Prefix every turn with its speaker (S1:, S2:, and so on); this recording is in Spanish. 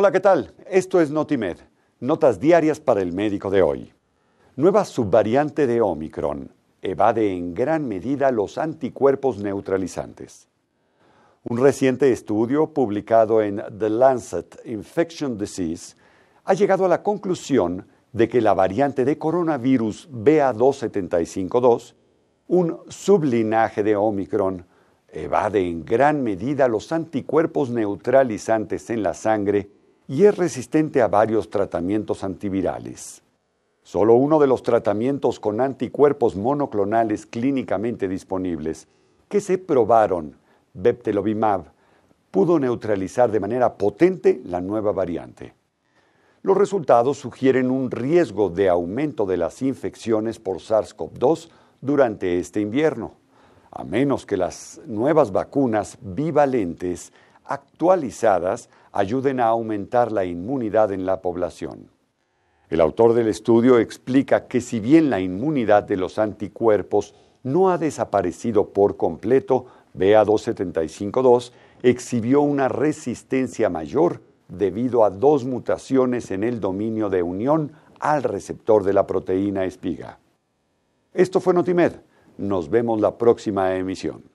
S1: Hola, ¿qué tal? Esto es Notimed, notas diarias para el médico de hoy. Nueva subvariante de Omicron evade en gran medida los anticuerpos neutralizantes. Un reciente estudio publicado en The Lancet Infection Disease ha llegado a la conclusión de que la variante de coronavirus ba 275 un sublinaje de Omicron, evade en gran medida los anticuerpos neutralizantes en la sangre y es resistente a varios tratamientos antivirales. Solo uno de los tratamientos con anticuerpos monoclonales clínicamente disponibles que se probaron, Beptelovimab, pudo neutralizar de manera potente la nueva variante. Los resultados sugieren un riesgo de aumento de las infecciones por SARS-CoV-2 durante este invierno, a menos que las nuevas vacunas bivalentes actualizadas ayuden a aumentar la inmunidad en la población. El autor del estudio explica que si bien la inmunidad de los anticuerpos no ha desaparecido por completo, BA2752 exhibió una resistencia mayor debido a dos mutaciones en el dominio de unión al receptor de la proteína espiga. Esto fue Notimed. Nos vemos la próxima emisión.